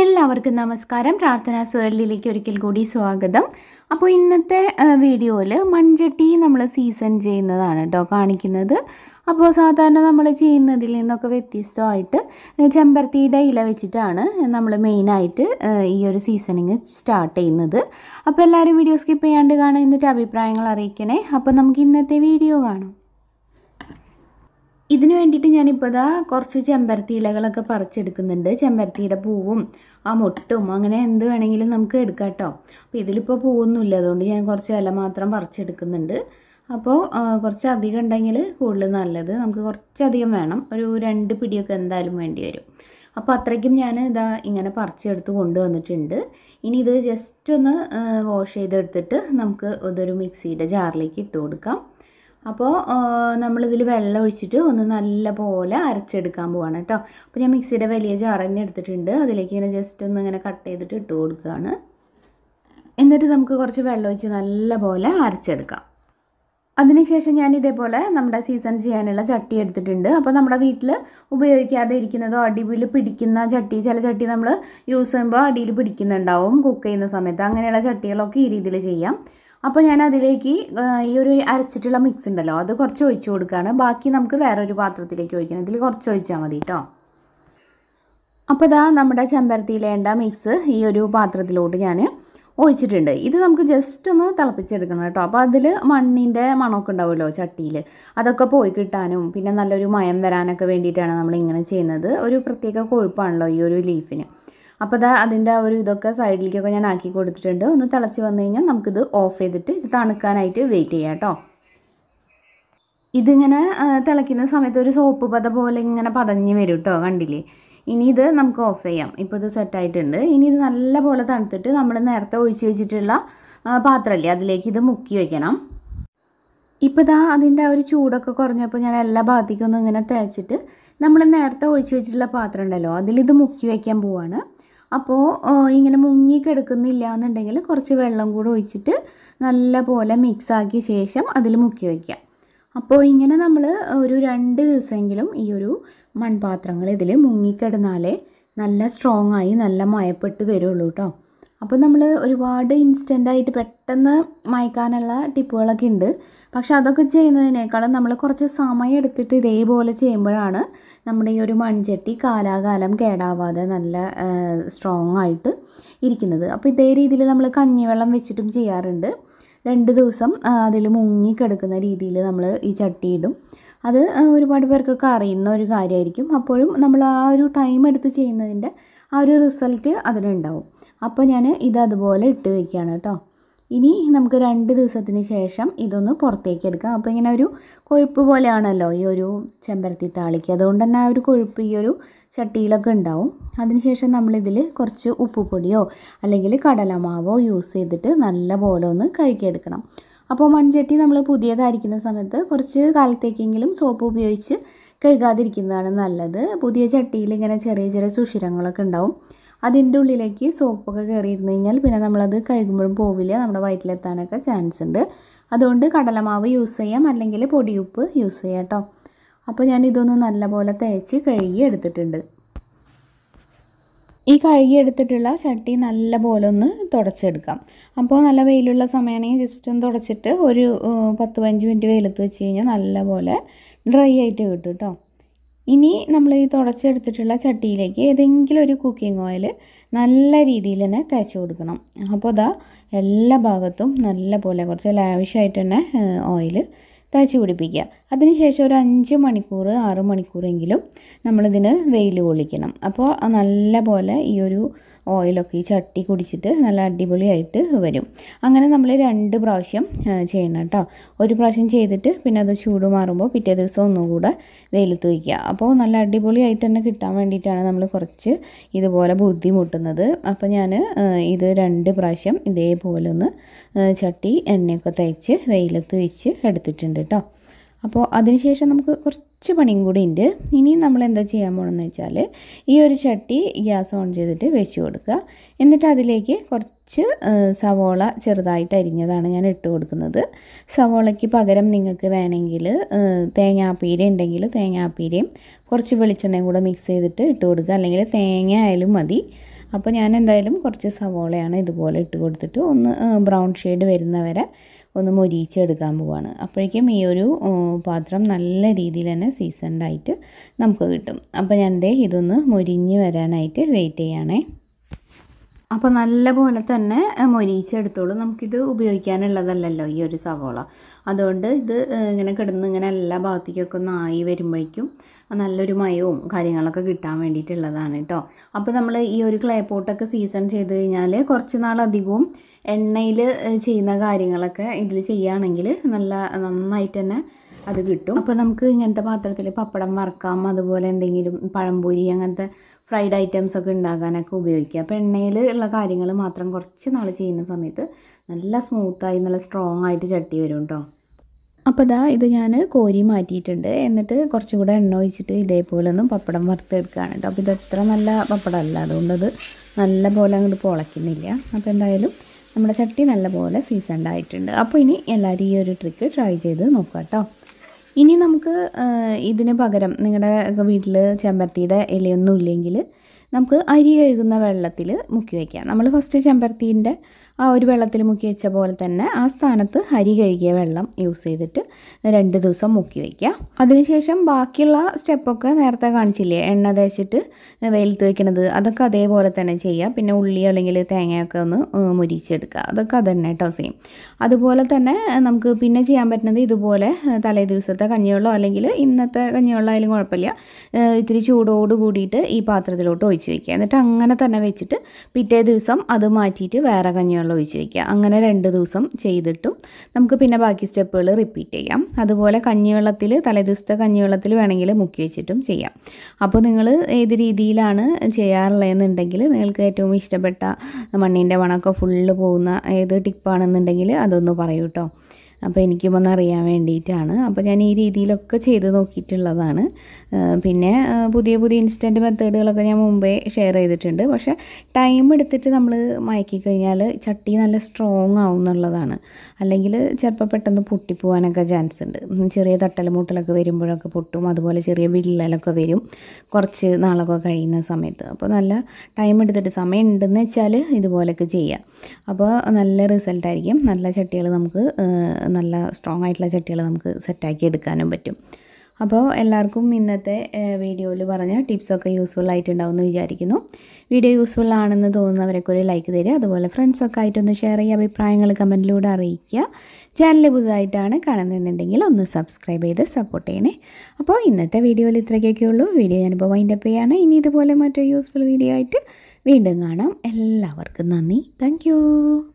എല്ലാവർക്കും നമസ്കാരം പ്രാർത്ഥനാ സുവലിലേക്ക് ഒരിക്കൽ കൂടി സ്വാഗതം അപ്പോൾ ഇന്നത്തെ വീഡിയോയിൽ മൺചട്ടി നമ്മൾ സീസൺ ചെയ്യുന്നതാണ് കേട്ടോ കാണിക്കുന്നത് അപ്പോൾ സാധാരണ നമ്മൾ ചെയ്യുന്നതിൽ നിന്നൊക്കെ വ്യത്യസ്തമായിട്ട് ചെമ്പരത്തിയുടെ ഇല വെച്ചിട്ടാണ് നമ്മൾ മെയിനായിട്ട് ഈ ഒരു സീസണിങ് സ്റ്റാർട്ട് ചെയ്യുന്നത് അപ്പോൾ എല്ലാവരും വീഡിയോ സ്കിപ്പ് ചെയ്യാണ്ട് കാണുക എന്നിട്ട് അഭിപ്രായങ്ങൾ അറിയിക്കണേ അപ്പോൾ നമുക്ക് ഇന്നത്തെ വീഡിയോ കാണാം ഇതിന് വേണ്ടിയിട്ട് ഞാനിപ്പോൾ ഇതാ കുറച്ച് ചെമ്പരത്തി ഇലകളൊക്കെ പറിച്ചെടുക്കുന്നുണ്ട് ചെമ്പരത്തിയുടെ പൂവും ആ മുട്ടും അങ്ങനെ എന്ത് വേണമെങ്കിലും നമുക്ക് എടുക്കാം കേട്ടോ അപ്പോൾ ഇതിലിപ്പോൾ പൂവൊന്നുമില്ല അതുകൊണ്ട് ഞാൻ കുറച്ച് ഇല മാത്രം പറിച്ചെടുക്കുന്നുണ്ട് അപ്പോൾ കുറച്ച് അധികം ഉണ്ടെങ്കിൽ കൂടുതൽ നല്ലത് നമുക്ക് കുറച്ചധികം വേണം ഒരു രണ്ട് പിടിയൊക്കെ എന്തായാലും വേണ്ടി വരും അപ്പോൾ അത്രയ്ക്കും ഞാൻ ഇതാ ഇങ്ങനെ പറിച്ചെടുത്ത് കൊണ്ടുവന്നിട്ടുണ്ട് ഇനി ഇത് ജസ്റ്റ് ഒന്ന് വാഷ് ചെയ്തെടുത്തിട്ട് നമുക്ക് ഇതൊരു മിക്സിയുടെ ജാറിലേക്ക് ഇട്ട് കൊടുക്കാം അപ്പോൾ നമ്മളിതിൽ വെള്ളം ഒഴിച്ചിട്ട് ഒന്ന് നല്ല പോലെ അരച്ചെടുക്കാൻ പോവാണ് കേട്ടോ അപ്പോൾ ഞാൻ മിക്സിയുടെ വലിയ ജാർ തന്നെ എടുത്തിട്ടുണ്ട് അതിലേക്ക് ഇങ്ങനെ ജസ്റ്റ് ഒന്ന് ഇങ്ങനെ കട്ട് ചെയ്തിട്ട് ഇട്ട് കൊടുക്കുകയാണ് എന്നിട്ട് നമുക്ക് കുറച്ച് വെള്ളം ഒഴിച്ച് നല്ല പോലെ അരച്ചെടുക്കാം അതിനുശേഷം ഞാൻ ഇതേപോലെ നമ്മുടെ സീസൺ ചെയ്യാനുള്ള ചട്ടി എടുത്തിട്ടുണ്ട് അപ്പോൾ നമ്മുടെ വീട്ടിൽ ഉപയോഗിക്കാതെ ഇരിക്കുന്നതോ അടിയിൽ പിടിക്കുന്ന ചട്ടി ചില ചട്ടി നമ്മൾ യൂസ് ചെയ്യുമ്പോൾ അടിയിൽ പിടിക്കുന്നുണ്ടാവും കുക്ക് ചെയ്യുന്ന സമയത്ത് അങ്ങനെയുള്ള ചട്ടികളൊക്കെ ഈ രീതിയിൽ ചെയ്യാം അപ്പോൾ ഞാൻ അതിലേക്ക് ഈ ഒരു അരച്ചിട്ടുള്ള മിക്സ് ഉണ്ടല്ലോ അത് കുറച്ച് ഒഴിച്ചു കൊടുക്കുകയാണ് ബാക്കി നമുക്ക് വേറൊരു പാത്രത്തിലേക്ക് ഒഴിക്കണം ഇതിൽ കുറച്ച് ഒഴിച്ചാൽ മതി കേട്ടോ അപ്പോൾ ഇതാ നമ്മുടെ ചെമ്പരത്തിയിലേണ്ട മിക്സ് ഈ ഒരു പാത്രത്തിലോട്ട് ഞാൻ ഒഴിച്ചിട്ടുണ്ട് ഇത് നമുക്ക് ജസ്റ്റ് ഒന്ന് തിളപ്പിച്ചെടുക്കണം കേട്ടോ അപ്പോൾ അതിൽ മണ്ണിൻ്റെ മണമൊക്കെ ഉണ്ടാവുമല്ലോ ചട്ടിയിൽ അതൊക്കെ പോയി കിട്ടാനും പിന്നെ നല്ലൊരു മയം വരാനൊക്കെ വേണ്ടിയിട്ടാണ് നമ്മൾ ഇങ്ങനെ ചെയ്യുന്നത് ഒരു പ്രത്യേക കൊഴുപ്പാണല്ലോ ഈ ഒരു ലീഫിന് അപ്പോൾ ഇതാ അതിൻ്റെ ആ ഒരു ഇതൊക്കെ സൈഡിലേക്കൊക്കെ ഞാൻ ആക്കി കൊടുത്തിട്ടുണ്ട് ഒന്ന് തിളച്ച് വന്നു കഴിഞ്ഞാൽ നമുക്കിത് ഓഫ് ചെയ്തിട്ട് ഇത് തണുക്കാനായിട്ട് വെയിറ്റ് ചെയ്യാം കേട്ടോ ഇതിങ്ങനെ തിളയ്ക്കുന്ന സമയത്ത് ഒരു സോപ്പ് പത പോലെ ഇങ്ങനെ പതഞ്ഞ് വരും കേട്ടോ കണ്ടില്ലേ ഇനി ഇത് നമുക്ക് ഓഫ് ചെയ്യാം ഇപ്പോൾ ഇത് സെറ്റായിട്ടുണ്ട് ഇനി ഇത് നല്ല പോലെ തണുത്തിട്ട് നമ്മൾ നേരത്തെ ഒഴിച്ച് വെച്ചിട്ടുള്ള പാത്രമല്ലേ അതിലേക്ക് ഇത് മുക്കി വെക്കണം ഇപ്പോൾ ഇതാ അതിൻ്റെ ആ ഒരു ചൂടൊക്കെ കുറഞ്ഞപ്പോൾ ഞാൻ എല്ലാ ഭാഗത്തേക്കൊന്നും ഇങ്ങനെ തേച്ചിട്ട് നമ്മൾ നേരത്തെ ഒഴിച്ച് വെച്ചിട്ടുള്ള പാത്രം ഉണ്ടല്ലോ അതിലിത് മുക്കി വയ്ക്കാൻ പോവാണ് അപ്പോൾ ഇങ്ങനെ മുങ്ങി കിടക്കുന്നില്ല എന്നുണ്ടെങ്കിൽ കുറച്ച് വെള്ളം കൂടെ ഒഴിച്ചിട്ട് നല്ല പോലെ മിക്സാക്കിയ ശേഷം അതിൽ മുക്കി വയ്ക്കുക അപ്പോൾ ഇങ്ങനെ നമ്മൾ ഒരു രണ്ട് ദിവസമെങ്കിലും ഈ ഒരു മൺപാത്രങ്ങൾ ഇതിൽ മുങ്ങിക്കിടന്നാലേ നല്ല സ്ട്രോങ് ആയി നല്ല മയപ്പെട്ട് വരുള്ളൂ കേട്ടോ അപ്പോൾ നമ്മൾ ഒരുപാട് ഇൻസ്റ്റൻ്റായിട്ട് പെട്ടെന്ന് മയക്കാനുള്ള ടിപ്പുകളൊക്കെ ഉണ്ട് പക്ഷേ അതൊക്കെ ചെയ്യുന്നതിനേക്കാളും നമ്മൾ കുറച്ച് സമയം എടുത്തിട്ട് ഇതേപോലെ ചെയ്യുമ്പോഴാണ് നമ്മുടെ ഈ ഒരു മൺചട്ടി കാലാകാലം കേടാവാതെ നല്ല സ്ട്രോങ് ആയിട്ട് ഇരിക്കുന്നത് അപ്പോൾ ഇതേ രീതിയിൽ നമ്മൾ കഞ്ഞിവെള്ളം വെച്ചിട്ടും ചെയ്യാറുണ്ട് രണ്ട് ദിവസം അതിൽ മുങ്ങിക്കിടക്കുന്ന രീതിയിൽ നമ്മൾ ഈ ചട്ടി ഇടും അത് ഒരുപാട് പേർക്കൊക്കെ അറിയുന്ന ഒരു കാര്യമായിരിക്കും അപ്പോഴും നമ്മൾ ആ ഒരു ടൈം എടുത്ത് ചെയ്യുന്നതിൻ്റെ ആ ഒരു റിസൾട്ട് അതിലുണ്ടാവും അപ്പോൾ ഞാൻ ഇത് അതുപോലെ ഇട്ട് വയ്ക്കുകയാണ് കേട്ടോ ഇനി നമുക്ക് രണ്ട് ദിവസത്തിന് ശേഷം ഇതൊന്ന് പുറത്തേക്ക് എടുക്കാം അപ്പോൾ ഇങ്ങനെ ഒരു കൊഴുപ്പ് പോലെയാണല്ലോ ഈ ഒരു ചെമ്പരത്തി താളിക്ക് അതുകൊണ്ട് തന്നെ ആ ഒരു കൊഴുപ്പ് ഈ ഒരു ചട്ടിയിലൊക്കെ ഉണ്ടാവും അതിനുശേഷം നമ്മളിതിൽ കുറച്ച് ഉപ്പുപൊടിയോ അല്ലെങ്കിൽ കടലമാവോ യൂസ് ചെയ്തിട്ട് നല്ല പോലെ ഒന്ന് കഴുകിയെടുക്കണം അപ്പോൾ മൺചട്ടി നമ്മൾ പുതിയതായിരിക്കുന്ന സമയത്ത് കുറച്ച് കാലത്തേക്കെങ്കിലും സോപ്പ് ഉപയോഗിച്ച് കഴുകാതിരിക്കുന്നതാണ് നല്ലത് പുതിയ ചട്ടിയിൽ ഇങ്ങനെ ചെറിയ ചെറിയ സുഷിരങ്ങളൊക്കെ ഉണ്ടാവും അതിൻ്റെ ഉള്ളിലേക്ക് സോപ്പൊക്കെ കയറിയിരുന്നു കഴിഞ്ഞാൽ പിന്നെ നമ്മളത് കഴുകുമ്പോഴും പോവില്ല നമ്മുടെ വയറ്റിലെത്താനൊക്കെ ചാൻസ് ഉണ്ട് അതുകൊണ്ട് കടലമാവ് യൂസ് ചെയ്യാം അല്ലെങ്കിൽ പൊടിയുപ്പ് യൂസ് ചെയ്യാം കേട്ടോ അപ്പോൾ ഞാൻ ഇതൊന്ന് നല്ലപോലെ തേച്ച് കഴുകി എടുത്തിട്ടുണ്ട് ഈ കഴുകി എടുത്തിട്ടുള്ള ചട്ടി നല്ലപോലെ ഒന്ന് തുടച്ചെടുക്കാം അപ്പോൾ നല്ല വെയിലുള്ള സമയമാണെങ്കിൽ ജസ്റ്റ് ഒന്ന് തുടച്ചിട്ട് ഒരു പത്ത് പതിനഞ്ച് മിനിറ്റ് വെയിലത്ത് വെച്ച് കഴിഞ്ഞാൽ നല്ലപോലെ ഡ്രൈ ആയിട്ട് കിട്ടും കേട്ടോ ഇനി നമ്മൾ ഈ തുടച്ചെടുത്തിട്ടുള്ള ചട്ടിയിലേക്ക് ഏതെങ്കിലും ഒരു കുക്കിംഗ് ഓയിൽ നല്ല രീതിയിൽ തന്നെ തേച്ച് കൊടുക്കണം അപ്പോൾ അതാ എല്ലാ ഭാഗത്തും നല്ല പോലെ കുറച്ച് ലാവിഷായിട്ട് തന്നെ ഓയിൽ തേച്ച് പിടിപ്പിക്കുക അതിനുശേഷം ഒരു അഞ്ച് മണിക്കൂർ ആറ് മണിക്കൂറെങ്കിലും നമ്മളിതിന് വെയിൽ കൊള്ളിക്കണം അപ്പോൾ നല്ല പോലെ ഈ ഒരു ഓയിലൊക്കെ ഈ ചട്ടി കുടിച്ചിട്ട് നല്ല അടിപൊളിയായിട്ട് വരും അങ്ങനെ നമ്മൾ രണ്ട് പ്രാവശ്യം ചെയ്യണം കേട്ടോ ഒരു പ്രാവശ്യം ചെയ്തിട്ട് പിന്നെ അത് ചൂട് മാറുമ്പോൾ പിറ്റേ ദിവസം ഒന്നുകൂടെ വെയിലത്ത് വയ്ക്കുക അപ്പോൾ നല്ല അടിപൊളിയായിട്ട് തന്നെ കിട്ടാൻ വേണ്ടിയിട്ടാണ് നമ്മൾ കുറച്ച് ഇതുപോലെ ബുദ്ധിമുട്ടുന്നത് അപ്പോൾ ഞാൻ ഇത് രണ്ട് പ്രാവശ്യം ഇതേപോലെ ഒന്ന് ചട്ടി എണ്ണയൊക്കെ തയ്ച്ച് വെയിലത്ത് വെച്ച് എടുത്തിട്ടുണ്ട് കേട്ടോ അപ്പോൾ അതിനുശേഷം നമുക്ക് കുറച്ച് കുറച്ച് പണിയും കൂടി ഉണ്ട് ഇനിയും നമ്മൾ എന്താ ചെയ്യാൻ പോകണമെന്ന് വെച്ചാൽ ഈ ഒരു ചട്ടി ഗ്യാസ് ഓൺ ചെയ്തിട്ട് വെച്ച് കൊടുക്കുക എന്നിട്ട് അതിലേക്ക് കുറച്ച് സവോള ചെറുതായിട്ട് അരിഞ്ഞതാണ് ഞാൻ ഇട്ട് കൊടുക്കുന്നത് സവോളയ്ക്ക് പകരം നിങ്ങൾക്ക് വേണമെങ്കിൽ തേങ്ങാപ്പീര ഉണ്ടെങ്കിൽ തേങ്ങാപ്പീരയും കുറച്ച് വെളിച്ചെണ്ണയും കൂടെ മിക്സ് ചെയ്തിട്ട് ഇട്ട് കൊടുക്കുക അല്ലെങ്കിൽ തേങ്ങ ആയാലും മതി അപ്പോൾ ഞാൻ എന്തായാലും കുറച്ച് സവോളയാണ് ഇതുപോലെ ഇട്ട് കൊടുത്തിട്ട് ഒന്ന് ബ്രൗൺ ഷെയ്ഡ് വരുന്നവരെ ഒന്ന് മൊരിയിച്ചെടുക്കാൻ പോവാണ് അപ്പോഴേക്കും ഈ ഒരു പാത്രം നല്ല രീതിയിൽ തന്നെ സീസൺഡായിട്ട് നമുക്ക് കിട്ടും അപ്പോൾ ഞാൻ ദേ ഇതൊന്ന് മൊരിഞ്ഞ് വരാനായിട്ട് വെയിറ്റ് ചെയ്യണേ അപ്പോൾ നല്ല പോലെ തന്നെ മൊരീച്ചെടുത്തോളൂ നമുക്കിത് ഉപയോഗിക്കാനുള്ളതല്ലല്ലോ ഈ ഒരു സവോള അതുകൊണ്ട് ഇത് ഇങ്ങനെ കിടന്ന് ഇങ്ങനെ എല്ലാ ഭാഗത്തേക്കൊക്കെ ഒന്ന് ആയി വരുമ്പോഴേക്കും നല്ലൊരു മയവും കാര്യങ്ങളൊക്കെ കിട്ടാൻ വേണ്ടിയിട്ടുള്ളതാണ് കേട്ടോ അപ്പോൾ നമ്മൾ ഈ ഒരു ക്ലേ പോട്ടൊക്കെ സീസൺ ചെയ്ത് കഴിഞ്ഞാൽ കുറച്ച് നാളധികവും എണ്ണയിൽ ചെയ്യുന്ന കാര്യങ്ങളൊക്കെ ഇതിൽ ചെയ്യുകയാണെങ്കിൽ നല്ല നന്നായിട്ട് തന്നെ അത് കിട്ടും അപ്പോൾ നമുക്ക് ഇങ്ങനത്തെ പാത്രത്തിൽ പപ്പടം വറക്കാം അതുപോലെ എന്തെങ്കിലും പഴംപൊരി അങ്ങനത്തെ ഫ്രൈഡ് ഐറ്റംസ് ഒക്കെ ഉണ്ടാകാനൊക്കെ ഉപയോഗിക്കുക അപ്പോൾ എണ്ണയിൽ ഉള്ള കാര്യങ്ങൾ മാത്രം കുറച്ച് നാൾ ചെയ്യുന്ന സമയത്ത് നല്ല സ്മൂത്തായി നല്ല സ്ട്രോങ് ആയിട്ട് ചട്ടി വരും കേട്ടോ അപ്പോൾ ഇതാ ഇത് ഞാൻ കോരി മാറ്റിയിട്ടുണ്ട് എന്നിട്ട് കുറച്ചും കൂടെ എണ്ണ ഒഴിച്ചിട്ട് ഇതേപോലെ ഒന്നും പപ്പടം വറുത്തെടുക്കുകയാണ് കേട്ടോ അപ്പോൾ ഇത് നല്ല പപ്പടമല്ല അതുകൊണ്ടത് നല്ല പോലെ അങ്ങോട്ട് പൊളയ്ക്കുന്നില്ല അപ്പോൾ എന്തായാലും നമ്മുടെ ചട്ടി നല്ലപോലെ സീസൺഡ് ആയിട്ടുണ്ട് അപ്പോൾ ഇനി എല്ലാവരും ഈ ഒരു ട്രിക്ക് ട്രൈ ചെയ്ത് നോക്കുക കേട്ടോ ഇനി നമുക്ക് ഇതിന് പകരം നിങ്ങളുടെ വീട്ടിൽ ചെമ്പരത്തിയുടെ ഇലയൊന്നും ഇല്ലെങ്കിൽ നമുക്ക് അരി കഴുകുന്ന വെള്ളത്തിൽ മുക്കി വയ്ക്കാം നമ്മൾ ഫസ്റ്റ് ചെമ്പരത്തീൻ്റെ ആ ഒരു വെള്ളത്തിൽ മുക്കി വെച്ച പോലെ തന്നെ ആ സ്ഥാനത്ത് അരി കഴുകിയ വെള്ളം യൂസ് ചെയ്തിട്ട് രണ്ട് ദിവസം മുക്കി വയ്ക്കുക അതിനുശേഷം ബാക്കിയുള്ള സ്റ്റെപ്പൊക്കെ നേരത്തെ കാണിച്ചില്ലേ എണ്ണ തേച്ചിട്ട് വെയിലത്ത് വയ്ക്കുന്നത് അതൊക്കെ അതേപോലെ തന്നെ ചെയ്യുക പിന്നെ ഉള്ളി അല്ലെങ്കിൽ തേങ്ങയൊക്കെ ഒന്ന് മുരിച്ചെടുക്കുക അതൊക്കെ തന്നെ കേട്ടോ സെയിം അതുപോലെ തന്നെ നമുക്ക് പിന്നെ ചെയ്യാൻ പറ്റുന്നത് ഇതുപോലെ തലേ ദിവസത്തെ കഞ്ഞിവെള്ളോ അല്ലെങ്കിൽ ഇന്നത്തെ കഞ്ഞിവെള്ളം ആയാലും കുഴപ്പമില്ല ഇത്തിരി ചൂടോട് കൂടിയിട്ട് ഈ പാത്രത്തിലോട്ട് ഒഴിച്ച് വയ്ക്കുക എന്നിട്ട് അങ്ങനെ തന്നെ വെച്ചിട്ട് പിറ്റേ ദിവസം അത് മാറ്റിയിട്ട് വേറെ കഞ്ഞിവെള്ളം വെള്ളം ഒഴിച്ച് വയ്ക്കുക അങ്ങനെ രണ്ട് ദിവസം ചെയ്തിട്ടും നമുക്ക് പിന്നെ ബാക്കി സ്റ്റെപ്പുകൾ റിപ്പീറ്റ് ചെയ്യാം അതുപോലെ കഞ്ഞിവെള്ളത്തിൽ തലേദിവസത്തെ കഞ്ഞിവെള്ളത്തിൽ വേണമെങ്കിൽ മുക്കി വെച്ചിട്ടും ചെയ്യാം അപ്പോൾ നിങ്ങൾ ഏത് രീതിയിലാണ് ചെയ്യാറുള്ളതെന്നുണ്ടെങ്കിൽ നിങ്ങൾക്ക് ഏറ്റവും ഇഷ്ടപ്പെട്ട മണ്ണിൻ്റെ മണമൊക്കെ ഫുള്ള് പോകുന്ന ഏത് ടിപ്പാണെന്നുണ്ടെങ്കിൽ അതൊന്ന് പറയൂ കേട്ടോ അപ്പോൾ എനിക്കും ഒന്ന് അറിയാൻ വേണ്ടിയിട്ടാണ് അപ്പോൾ ഞാൻ ഈ രീതിയിലൊക്കെ ചെയ്ത് നോക്കിയിട്ടുള്ളതാണ് പിന്നെ പുതിയ പുതിയ ഇൻസ്റ്റൻറ്റ് മെത്തേഡുകളൊക്കെ ഞാൻ മുമ്പേ ഷെയർ ചെയ്തിട്ടുണ്ട് പക്ഷേ ടൈം എടുത്തിട്ട് നമ്മൾ മയക്കി കഴിഞ്ഞാൽ ചട്ടി നല്ല സ്ട്രോങ് ആവും എന്നുള്ളതാണ് അല്ലെങ്കിൽ ചിലപ്പോൾ പെട്ടെന്ന് പൊട്ടിപ്പോവാനൊക്കെ ചാൻസ് ഉണ്ട് ചെറിയ തട്ടൽ മൂട്ടലൊക്കെ വരുമ്പോഴൊക്കെ പൊട്ടും അതുപോലെ ചെറിയ വിള്ളലൊക്കെ വരും കുറച്ച് നാളൊക്കെ കഴിയുന്ന സമയത്ത് അപ്പോൾ നല്ല ടൈം എടുത്തിട്ട് സമയം ഉണ്ടെന്ന് വെച്ചാൽ ഇതുപോലെയൊക്കെ ചെയ്യാം അപ്പോൾ നല്ല റിസൾട്ടായിരിക്കും നല്ല ചട്ടികൾ നമുക്ക് നല്ല സ്ട്രോങ് ആയിട്ടുള്ള ചട്ടികൾ നമുക്ക് സെറ്റാക്കി എടുക്കാനും പറ്റും അപ്പോൾ എല്ലാവർക്കും ഇന്നത്തെ വീഡിയോയിൽ പറഞ്ഞ ടിപ്സൊക്കെ യൂസ്ഫുൾ ആയിട്ടുണ്ടാവും എന്ന് വിചാരിക്കുന്നു വീഡിയോ യൂസ്ഫുൾ ആണെന്ന് തോന്നുന്നവരൊക്കെ ഒരു ലൈക്ക് തരിക അതുപോലെ ഫ്രണ്ട്സൊക്കെ ആയിട്ടൊന്ന് ഷെയർ ചെയ്യുക അഭിപ്രായങ്ങൾ കമൻറ്റിലൂടെ അറിയിക്കുക ചാനൽ പുതുതായിട്ടാണ് കാണുന്നതെന്നുണ്ടെങ്കിൽ ഒന്ന് സബ്സ്ക്രൈബ് ചെയ്ത് സപ്പോർട്ട് ചെയ്യണേ അപ്പോൾ ഇന്നത്തെ വീഡിയോയിൽ ഇത്രയൊക്കെ ഉള്ളൂ വീഡിയോ ഞാനിപ്പോൾ വൈൻഡപ്പ് ചെയ്യാണ് ഇനി ഇതുപോലെ മറ്റൊരു യൂസ്ഫുൾ വീഡിയോ ആയിട്ട് വീണ്ടും കാണാം എല്ലാവർക്കും നന്ദി താങ്ക്